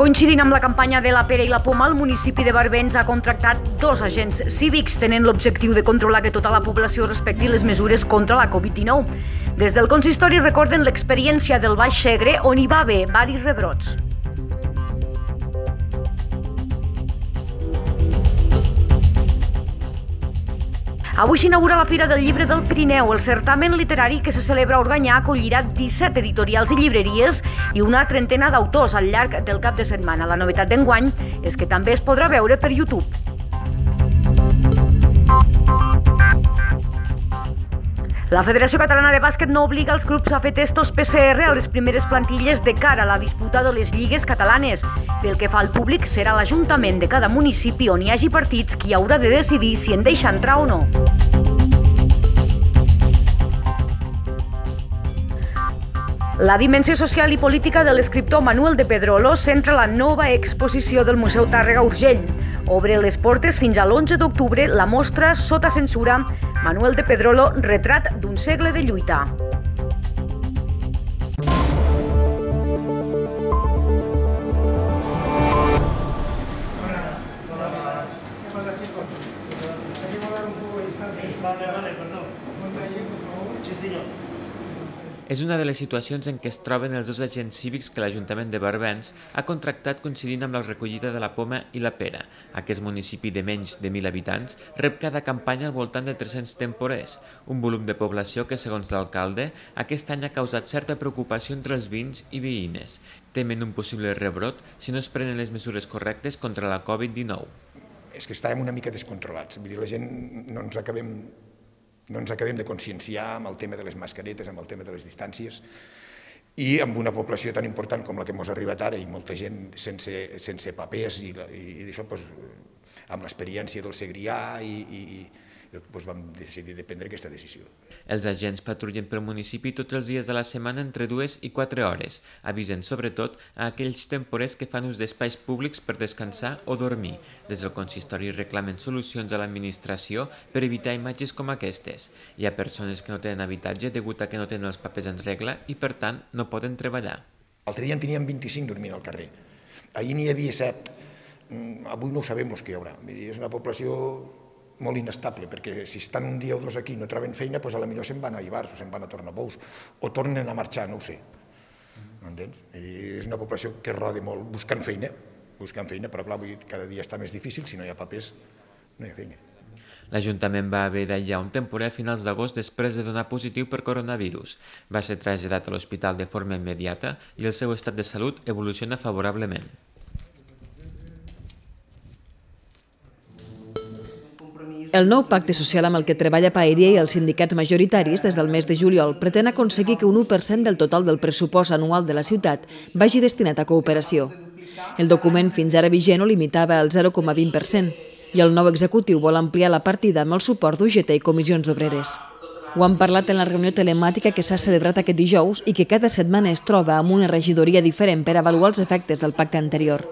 Coincidint amb la campanya de la Pere i la Poma, el municipi de Barbens ha contractat dos agents cívics tenen l'objectiu de controlar que tota la població respecti les mesures contra la Covid-19. Des del consistori recorden l'experiència del Baix Segre on hi va haver varis rebrots. Avui s'inaugura la Fira del Llibre del Pirineu. El certamen literari que se celebra a Organyà acollirà 17 editorials i llibreries i una trentena d'autors al llarg del cap de setmana. La novetat d'enguany és que també es podrà veure per YouTube. La Federació Catalana de Bàsquet no obliga els clubs a fer testos PCR a les primeres plantilles de cara a la disputa de les lligues catalanes. Pel que fa al públic, serà l'Ajuntament de cada municipi on hi hagi partits qui haurà de decidir si en deixa entrar o no. La dimensió social i política de l'escriptor Manuel de Pedrolo centra la nova exposició del Museu Tàrrega Urgell. Obre les portes fins a l'11 d'octubre la mostra Sota censura Manuel de Pedrolo, retrat d'un segle de lluita. Sí, senyor. És una de les situacions en què es troben els dos agents cívics que l'Ajuntament de Barbens ha contractat coincidint amb la recollida de la poma i la pera. Aquest municipi de menys de 1.000 habitants rep cada campanya al voltant de 300 temporers, un volum de població que, segons l'alcalde, aquest any ha causat certa preocupació entre els vins i veïnes. Temen un possible rebrot si no es prenen les mesures correctes contra la Covid-19. És que estàvem una mica descontrolats, vull dir, la gent no ens acabem no ens acabem de conscienciar amb el tema de les mascaretes, amb el tema de les distàncies, i amb una població tan important com la que ens ha arribat ara i molta gent sense, sense papers i, i, i això doncs, amb l'experiència del Segrià i, i, i Eh, doncs vam decidir de prendre aquesta decisió. Els agents patrullen pel municipi tots els dies de la setmana entre dues i quatre hores, avisen sobretot a aquells temporers que fan ús d'espais públics per descansar o dormir. Des del consistori reclamen solucions a l'administració per evitar imatges com aquestes. Hi ha persones que no tenen habitatge degut a que no tenen els papers en regla i, per tant, no poden treballar. L'altre dia en teníem 25 dormint al carrer. Ahir n'hi havia 7. Mm, avui no sabem què hi haurà. És una població molt inestable, perquè si estan un dia o dos aquí i no troben feina, doncs a la millor se'n van a Ibarz o se'n van a Tornabous o tornen a marxar, no ho sé. M'entens? És una població que roda molt buscant feina, buscant feina, però clar, dir, cada dia està més difícil, si no hi ha papers no hi ha feina. L'Ajuntament va haver d'allà un temporer a finals d'agost després de donar positiu per coronavirus. Va ser traslladat a l'hospital de forma immediata i el seu estat de salut evoluciona favorablement. El nou pacte social amb el que treballa Paeria i els sindicats majoritaris des del mes de juliol pretén aconseguir que un 1% del total del pressupost anual de la ciutat vagi destinat a cooperació. El document fins ara vigent ho limitava al 0,20% i el nou executiu vol ampliar la partida amb el suport d'UGT i comissions obreres. Ho han parlat en la reunió telemàtica que s'ha celebrat aquest dijous i que cada setmana es troba amb una regidoria diferent per avaluar els efectes del pacte anterior.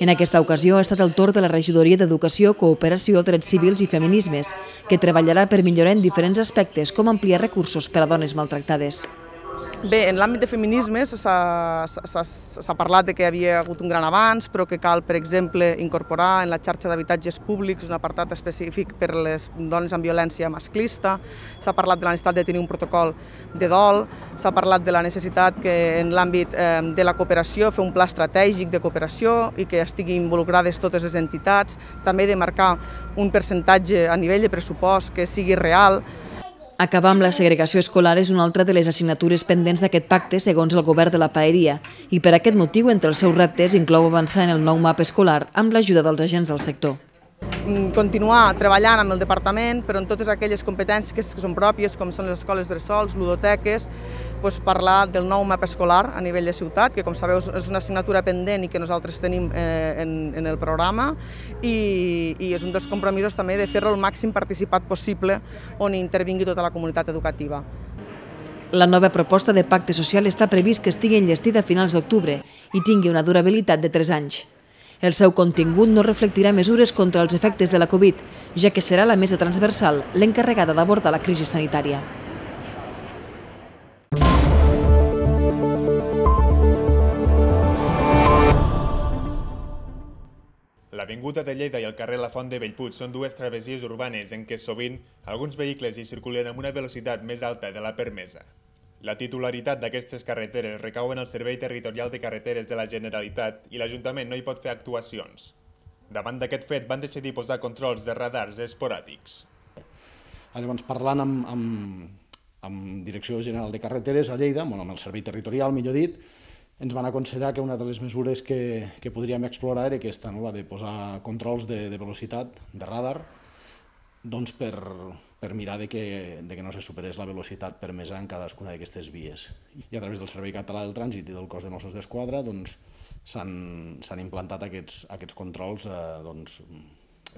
En aquesta ocasió ha estat el torn de la regidoria d'Educació, Cooperació, Drets Civils i Feminismes, que treballarà per millorar en diferents aspectes com ampliar recursos per a dones maltractades. Bé, en l'àmbit de feminismes s'ha parlat de que havia hagut un gran avanç, però que cal, per exemple, incorporar en la xarxa d'habitatges públics un apartat específic per les dones amb violència masclista, s'ha parlat de la necessitat de tenir un protocol de dol, s'ha parlat de la necessitat que en l'àmbit eh, de la cooperació fer un pla estratègic de cooperació i que estiguin involucrades totes les entitats, també de marcar un percentatge a nivell de pressupost que sigui real, Acabar amb la segregació escolar és una altra de les assignatures pendents d'aquest pacte segons el govern de la Paeria i per aquest motiu entre els seus reptes inclou avançar en el nou mapa escolar amb l'ajuda dels agents del sector. Mm, continuar treballant amb el departament, però en totes aquelles competències que són pròpies, com són les escoles bressols, ludoteques, doncs parlar del nou mapa escolar a nivell de ciutat, que com sabeu és una assignatura pendent i que nosaltres tenim eh, en, en el programa, i, i és un dels compromisos també de fer-lo el màxim participat possible on intervingui tota la comunitat educativa. La nova proposta de pacte social està previst que estigui enllestida a finals d'octubre i tingui una durabilitat de 3 anys. El seu contingut no reflectirà mesures contra els efectes de la Covid, ja que serà la mesa transversal l'encarregada d'abordar la crisi sanitària. L'Avinguda de Lleida i el carrer La Font de Bellpuig són dues travessies urbanes en què sovint alguns vehicles hi circulen amb una velocitat més alta de la permesa. La titularitat d'aquestes carreteres recau en el Servei Territorial de Carreteres de la Generalitat i l'Ajuntament no hi pot fer actuacions. Davant d'aquest fet van decidir posar controls de radars esporàtics. Ah, llavors, parlant amb, amb, amb Direcció General de Carreteres a Lleida, bueno, amb el Servei Territorial, millor dit, ens van aconsellar que una de les mesures que, que podríem explorar era aquesta, no? la de posar controls de, de velocitat, de radar, doncs per, per mirar de que, de que no se superés la velocitat permesa en cadascuna d'aquestes vies. I a través del Servei Català del Trànsit i del cos de Mossos d'Esquadra doncs, s'han doncs, implantat aquests, aquests controls eh, doncs,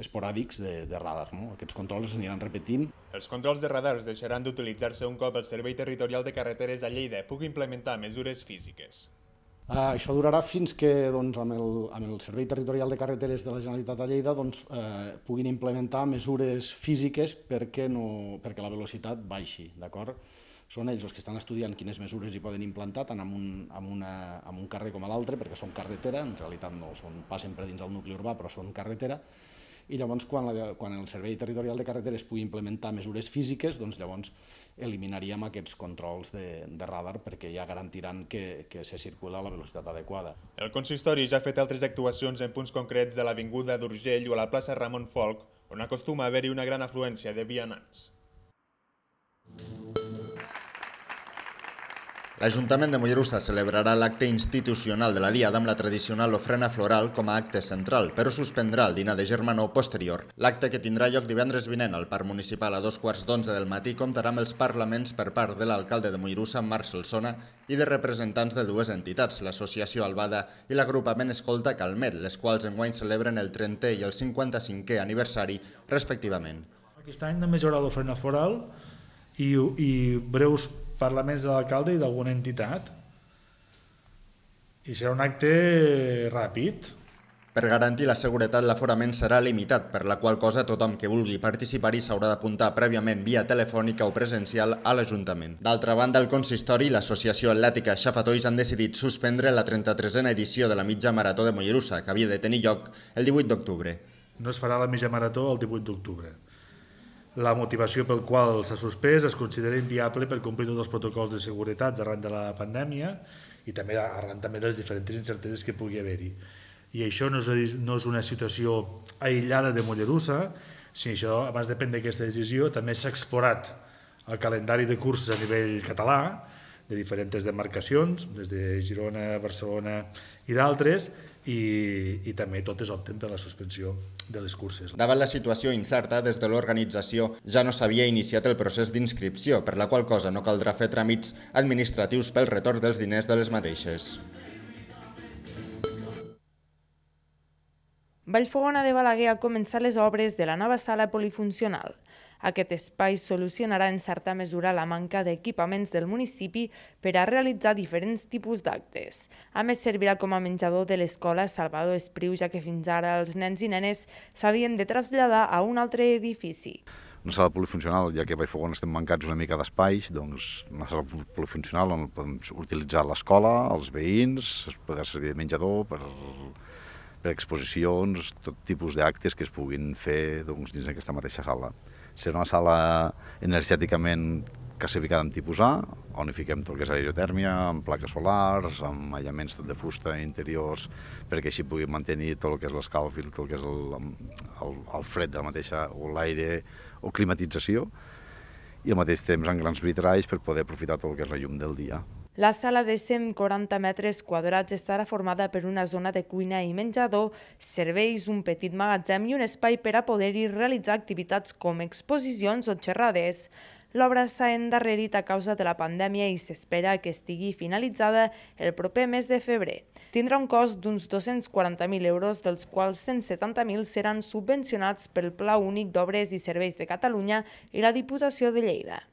esporàdics de, de radar. No? Aquests controls s'aniran repetint. Els controls de radar deixaran d'utilitzar-se un cop el Servei Territorial de Carreteres a Lleida pugui implementar mesures físiques. Eh, això durarà fins que doncs, amb, el, amb el Servei Territorial de Carreteres de la Generalitat de Lleida doncs, eh, puguin implementar mesures físiques perquè, no, perquè la velocitat baixi. Són ells els que estan estudiant quines mesures hi poden implantar tant en un, una, un carrer com a l'altre, perquè són carretera, en realitat no són, passen per dins del nucli urbà, però són carretera, i llavors quan, la, quan el Servei Territorial de Carreteres pugui implementar mesures físiques, doncs llavors eliminaríem aquests controls de, de radar perquè ja garantiran que, que se circula a la velocitat adequada. El consistori ja ha fet altres actuacions en punts concrets de l'Avinguda d'Urgell o a la plaça Ramon Folc, on acostuma a haver-hi una gran afluència de vianants. L'Ajuntament de Mollerussa celebrarà l'acte institucional de la Diada amb la tradicional ofrena floral com a acte central, però suspendrà el dinar de germanó posterior. L'acte que tindrà lloc divendres vinent al Parc Municipal a dos quarts d'onze del matí comptarà amb els parlaments per part de l'alcalde de Mollerussa, Marc Solsona, i de representants de dues entitats, l'Associació Albada i l'agrupament Escolta Calmet, les quals enguany celebren el 30è i el 55è aniversari, respectivament. Aquest any només hi haurà l'ofrena floral, i, i breus parlaments de l'alcalde i d'alguna entitat. I serà un acte ràpid. Per garantir la seguretat, l'aforament serà limitat, per la qual cosa tothom que vulgui participar-hi s'haurà d'apuntar prèviament via telefònica o presencial a l'Ajuntament. D'altra banda, el consistori i l'associació atlètica Xafatois han decidit suspendre la 33a edició de la mitja marató de Mollerussa, que havia de tenir lloc el 18 d'octubre. No es farà la mitja marató el 18 d'octubre. La motivació pel qual s'ha suspès es considera inviable per complir tots els protocols de seguretat arran de la pandèmia i també arran també de les diferents incerteses que pugui haver-hi. I això no és, no és una situació aïllada de Mollerussa, si això, abans de prendre aquesta decisió, també s'ha explorat el calendari de curses a nivell català, de diferents demarcacions, des de Girona, Barcelona i d'altres, i, i també totes opten per la suspensió de les curses. Davant la situació incerta, des de l'organització ja no s'havia iniciat el procés d'inscripció, per la qual cosa no caldrà fer tràmits administratius pel retorn dels diners de les mateixes. Vallfogona de Balaguer ha començat les obres de la nova sala polifuncional. Aquest espai solucionarà en certa mesura la manca d'equipaments del municipi per a realitzar diferents tipus d'actes. A més, servirà com a menjador de l'escola Salvador Espriu, ja que fins ara els nens i nenes s'havien de traslladar a un altre edifici una sala polifuncional, ja que a Vallfogona estem mancats una mica d'espais, doncs una sala polifuncional on podem utilitzar l'escola, els veïns, es podrà servir de menjador per per exposicions, tot tipus d'actes que es puguin fer doncs, dins d'aquesta mateixa sala. Serà una sala energèticament classificada en tipus A, on hi fiquem tot el que és aerotèrmia, amb plaques solars, amb aïllaments tot de fusta interiors, perquè així pugui mantenir tot el que és i tot el que és el, el, el fred de la mateixa, o l'aire, o climatització, i al mateix temps amb grans vitralls per poder aprofitar tot el que és la llum del dia. La sala de 140 metres quadrats estarà formada per una zona de cuina i menjador, serveis, un petit magatzem i un espai per a poder-hi realitzar activitats com exposicions o xerrades. L'obra s'ha endarrerit a causa de la pandèmia i s'espera que estigui finalitzada el proper mes de febrer. Tindrà un cost d'uns 240.000 euros, dels quals 170.000 seran subvencionats pel Pla Únic d'Obres i Serveis de Catalunya i la Diputació de Lleida.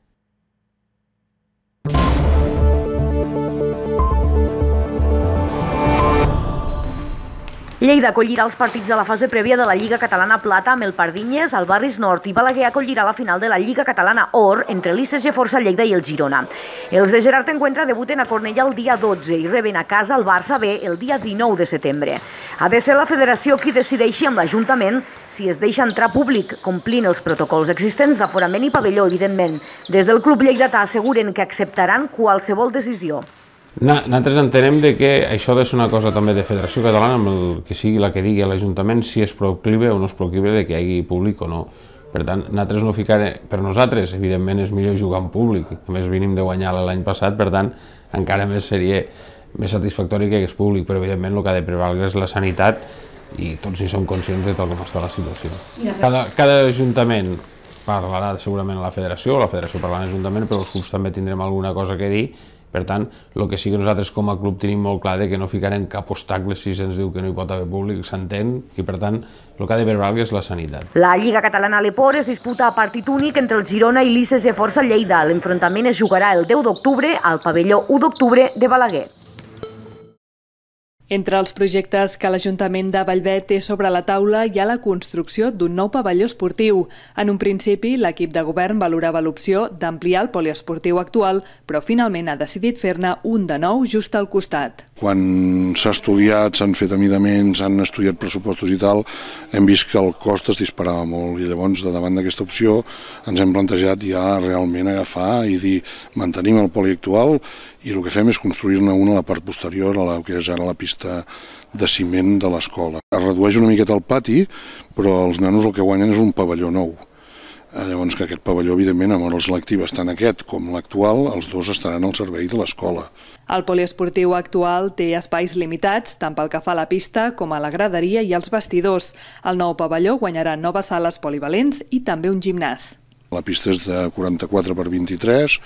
Lleida acollirà els partits de la fase prèvia de la Lliga Catalana Plata amb el Pardinyes, al Barris Nord i Balaguer acollirà la final de la Lliga Catalana Or entre l'ICG Força Lleida i el Girona. Els de Gerard Encuentra debuten a Cornellà el dia 12 i reben a casa el Barça B el dia 19 de setembre. Ha de ser la federació qui decideixi amb l'Ajuntament si es deixa entrar públic, complint els protocols existents d'aforament i pavelló, evidentment. Des del Club Lleidatà asseguren que acceptaran qualsevol decisió. Nosaltres entenem de que això ha de ser una cosa també de Federació Catalana, amb el que sigui la que digui a l'Ajuntament, si és proclive o no és proclive de que hi hagi públic o no. Per tant, nosaltres no ficarem... Per nosaltres, evidentment, és millor jugar en públic. A més, venim de guanyar l'any passat, per tant, encara més seria més satisfactori que és públic, però evidentment el que ha de prevalgre és la sanitat i tots hi som conscients de tot com està la situació. Cada, cada ajuntament parlarà segurament a la federació, la federació parlarà a l'Ajuntament, però els clubs també tindrem alguna cosa que dir per tant, el que sí que nosaltres com a club tenim molt clar de que no ficarem cap obstacle si se'ns diu que no hi pot haver públic, s'entén, i per tant, el que ha de veure és la sanitat. La Lliga Catalana Lepor es disputa a partit únic entre el Girona i l'ICC Força Lleida. L'enfrontament es jugarà el 10 d'octubre al pavelló 1 d'octubre de Balaguer. Entre els projectes que l'Ajuntament de Vallvet té sobre la taula hi ha la construcció d'un nou pavelló esportiu. En un principi, l'equip de govern valorava l'opció d'ampliar el poliesportiu actual, però finalment ha decidit fer-ne un de nou just al costat. Quan s'ha estudiat, s'han fet amidaments, s'han estudiat pressupostos i tal, hem vist que el cost es disparava molt i llavors, de davant d'aquesta opció, ens hem plantejat ja realment agafar i dir mantenim el poli actual i el que fem és construir-ne una a la part posterior a la que és ara la pista pista de ciment de l'escola. Es redueix una miqueta el pati, però els nanos el que guanyen és un pavelló nou. Eh, llavors que aquest pavelló, evidentment, amb hores lectives tant aquest com l'actual, els dos estaran al servei de l'escola. El poliesportiu actual té espais limitats, tant pel que fa a la pista com a la graderia i els vestidors. El nou pavelló guanyarà noves sales polivalents i també un gimnàs. La pista és de 44 per 23,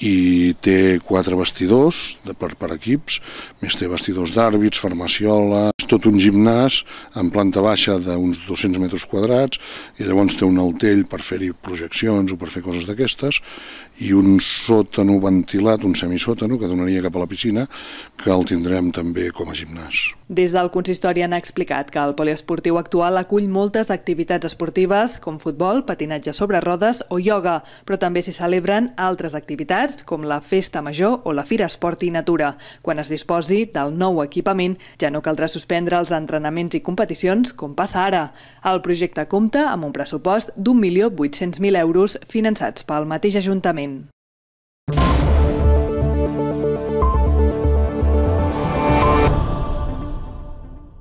i té quatre vestidors per, per equips, més té vestidors d'àrbits, farmaciola, és tot un gimnàs en planta baixa d'uns 200 metres quadrats i llavors té un altell per fer-hi projeccions o per fer coses d'aquestes i un sòtano ventilat, un semisòtano que donaria cap a la piscina que el tindrem també com a gimnàs. Des del consistori han explicat que el poliesportiu actual acull moltes activitats esportives com futbol, patinatge sobre rodes o ioga, però també s'hi celebren altres activitats concerts com la Festa Major o la Fira Esport i Natura. Quan es disposi del nou equipament, ja no caldrà suspendre els entrenaments i competicions com passa ara. El projecte compta amb un pressupost d'1.800.000 euros finançats pel mateix Ajuntament.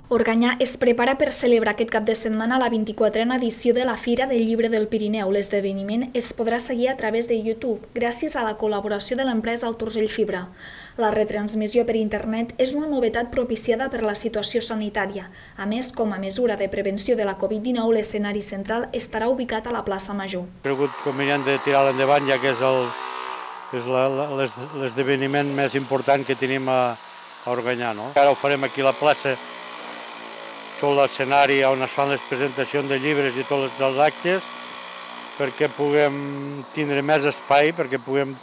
Organyà es prepara per celebrar aquest cap de setmana la 24a edició de la Fira del Llibre del Pirineu. L'esdeveniment es podrà seguir a través de YouTube, gràcies a la col·laboració de l'empresa El Torgell Fibra. La retransmissió per internet és una novetat propiciada per la situació sanitària. A més, com a mesura de prevenció de la Covid-19, l'escenari central estarà ubicat a la plaça Major. He cregut convenient de tirar-la endavant, ja que és el és l'esdeveniment més important que tenim a, Organyà. No? Ara ho farem aquí a la plaça tot l'escenari on es fan les presentacions de llibres i tots els actes perquè puguem tindre més espai, perquè puguem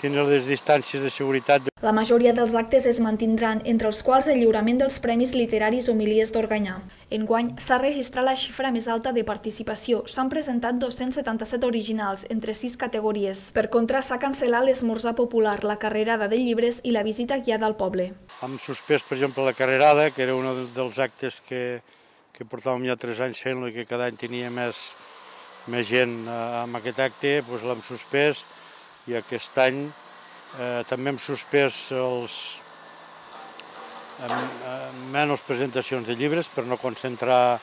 tindre les distàncies de seguretat. La majoria dels actes es mantindran, entre els quals el lliurament dels Premis Literaris Homilies d'Organyà. Enguany s'ha registrat la xifra més alta de participació. S'han presentat 277 originals, entre sis categories. Per contra, s'ha cancel·lat l'esmorzar popular, la carrerada de llibres i la visita guiada al poble. Hem suspès, per exemple, la carrerada, que era un dels actes que, que portàvem ja tres anys fent-lo i que cada any tenia més, més gent eh, amb aquest acte, doncs l'hem suspès i aquest any eh, també hem suspès els amb, eh, amb eh, menys presentacions de llibres per no concentrar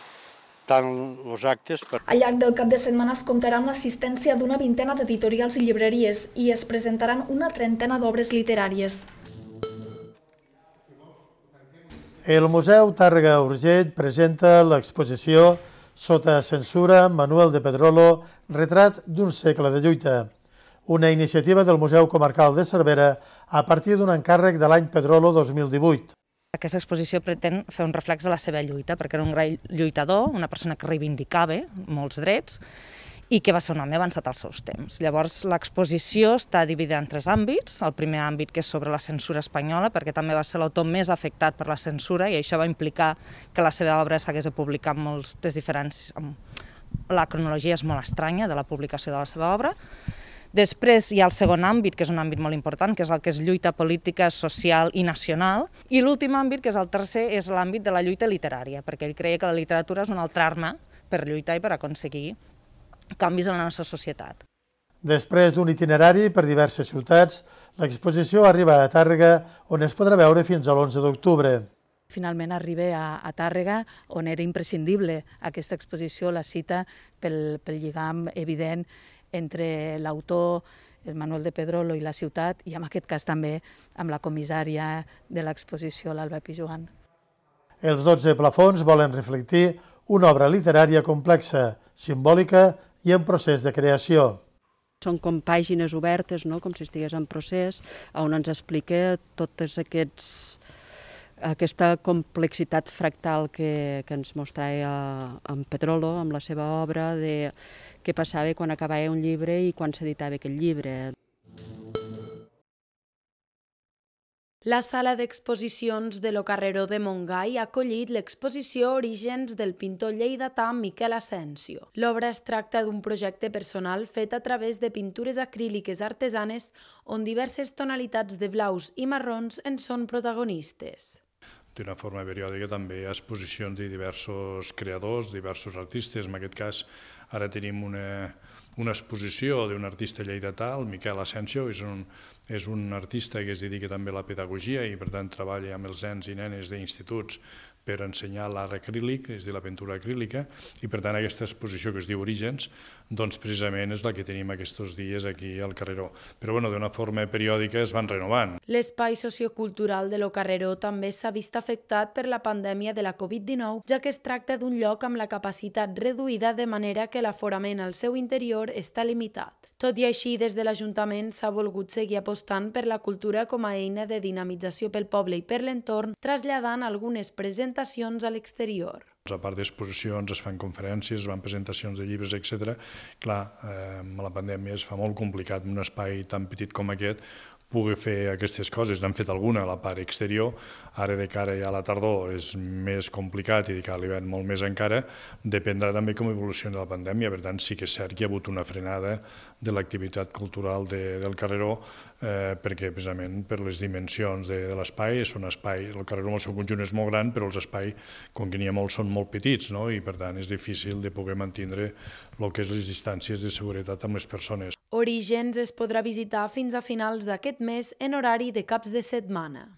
tant els actes. Per... Al llarg del cap de setmana es comptarà amb l'assistència d'una vintena d'editorials i llibreries i es presentaran una trentena d'obres literàries. El Museu Tàrrega Urgell presenta l'exposició Sota censura, Manuel de Pedrolo, retrat d'un segle de lluita una iniciativa del Museu Comarcal de Cervera a partir d'un encàrrec de l'any Pedrolo 2018. Aquesta exposició pretén fer un reflex de la seva lluita, perquè era un gran lluitador, una persona que reivindicava molts drets i que va ser un home avançat als seus temps. Llavors, l'exposició està dividida en tres àmbits. El primer àmbit, que és sobre la censura espanyola, perquè també va ser l'autor més afectat per la censura i això va implicar que la seva obra s'hagués de publicar amb molts diferents... La cronologia és molt estranya de la publicació de la seva obra. Després hi ha el segon àmbit, que és un àmbit molt important, que és el que és lluita política, social i nacional. I l'últim àmbit, que és el tercer, és l'àmbit de la lluita literària, perquè ell creia que la literatura és una altra arma per lluitar i per aconseguir canvis en la nostra societat. Després d'un itinerari per diverses ciutats, l'exposició arriba a Tàrrega, on es podrà veure fins a l'11 d'octubre. Finalment arriba a, a Tàrrega, on era imprescindible aquesta exposició, la cita pel, pel lligam evident entre l'autor, el Manuel de Pedrolo i la ciutat, i en aquest cas també amb la comissària de l'exposició, l'Alba Pijuan. Els 12 plafons volen reflectir una obra literària complexa, simbòlica i en procés de creació són com pàgines obertes, no? com si estigués en procés, on ens explica tots aquests aquesta complexitat fractal que, que ens mostrava eh, en Petrolo, amb la seva obra, de què passava quan acabava un llibre i quan s'editava aquell llibre. La sala d'exposicions de lo Carreró de Montgai ha acollit l'exposició Orígens del pintor lleidatà Miquel Asensio. L'obra es tracta d'un projecte personal fet a través de pintures acríliques artesanes on diverses tonalitats de blaus i marrons en són protagonistes d'una forma periòdica també exposicions de diversos creadors, diversos artistes. En aquest cas, ara tenim una, una exposició d'un artista lleidatà, el Miquel Asensio, és un, és un artista que es dedica també a la pedagogia i per tant treballa amb els nens i nenes d'instituts per ensenyar l'art acrílic, és a dir, la pintura acrílica, i per tant aquesta exposició que es diu Orígens, doncs precisament és la que tenim aquests dies aquí al Carreró. Però bueno, d'una forma periòdica es van renovant. L'espai sociocultural de lo Carreró també s'ha vist afectat per la pandèmia de la Covid-19, ja que es tracta d'un lloc amb la capacitat reduïda de manera que l'aforament al seu interior està limitat. Tot i així, des de l'Ajuntament s'ha volgut seguir apostant per la cultura com a eina de dinamització pel poble i per l'entorn, traslladant algunes presentacions a l'exterior. A part d'exposicions, es fan conferències, es van presentacions de llibres, etc. Clar, eh, amb la pandèmia es fa molt complicat un espai tan petit com aquest pugui fer aquestes coses. n'han fet alguna a la part exterior, ara de cara ja a la tardor és més complicat i de cara a l'hivern molt més encara, dependrà també com evoluciona la pandèmia, per tant sí que és cert que hi ha hagut una frenada de l'activitat cultural de, del carreró eh, perquè precisament per les dimensions de, de l'espai, és un espai, el carreró en el seu conjunt és molt gran, però els espais, com que n'hi ha molt, són molt petits, no? i per tant és difícil de poder mantindre el que és les distàncies de seguretat amb les persones. Orígens es podrà visitar fins a finals d'aquest mes en horari de caps de setmana.